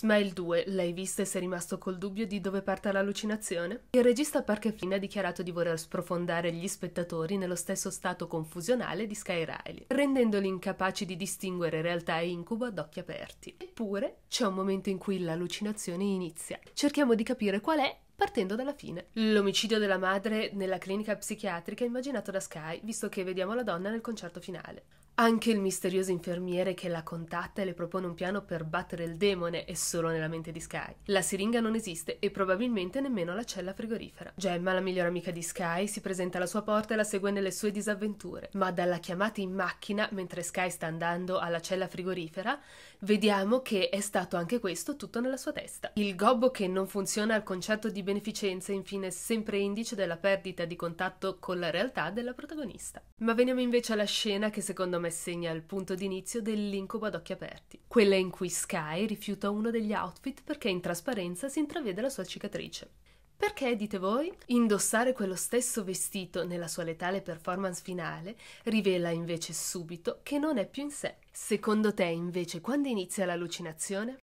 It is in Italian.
Smile 2, l'hai vista e sei rimasto col dubbio di dove parta l'allucinazione? Il regista Park Finn ha dichiarato di voler sprofondare gli spettatori nello stesso stato confusionale di Sky Riley, rendendoli incapaci di distinguere realtà e incubo ad occhi aperti. Eppure c'è un momento in cui l'allucinazione inizia. Cerchiamo di capire qual è partendo dalla fine. L'omicidio della madre nella clinica psichiatrica immaginato da Sky, visto che vediamo la donna nel concerto finale. Anche il misterioso infermiere che la contatta e le propone un piano per battere il demone è solo nella mente di Sky. La siringa non esiste e probabilmente nemmeno la cella frigorifera. Gemma, la migliore amica di Sky, si presenta alla sua porta e la segue nelle sue disavventure, ma dalla chiamata in macchina mentre Sky sta andando alla cella frigorifera, vediamo che è stato anche questo tutto nella sua testa. Il gobbo che non funziona al concetto di beneficenza, infine, è sempre indice della perdita di contatto con la realtà della protagonista. Ma veniamo invece alla scena che secondo me e segna il punto d'inizio dell'incubo ad occhi aperti, quella in cui Sky rifiuta uno degli outfit perché in trasparenza si intravede la sua cicatrice. Perché, dite voi, indossare quello stesso vestito nella sua letale performance finale rivela invece subito che non è più in sé. Secondo te, invece, quando inizia l'allucinazione?